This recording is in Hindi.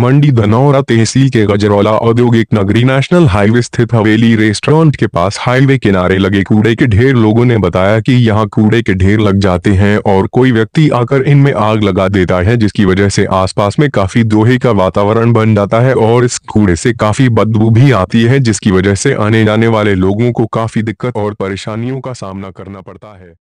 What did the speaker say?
मंडी धनौरा तहसील के गजरौला औद्योगिक नगरी नेशनल हाईवे स्थित हवेली रेस्टोरेंट के पास हाईवे किनारे लगे कूड़े के ढेर लोगों ने बताया कि यहां कूड़े के ढेर लग जाते हैं और कोई व्यक्ति आकर इनमें आग लगा देता है जिसकी वजह से आसपास में काफी दोहे का वातावरण बन जाता है और इस कूड़े से काफी बदबू भी आती है जिसकी वजह से आने जाने वाले लोगों को काफी दिक्कत और परेशानियों का सामना करना पड़ता है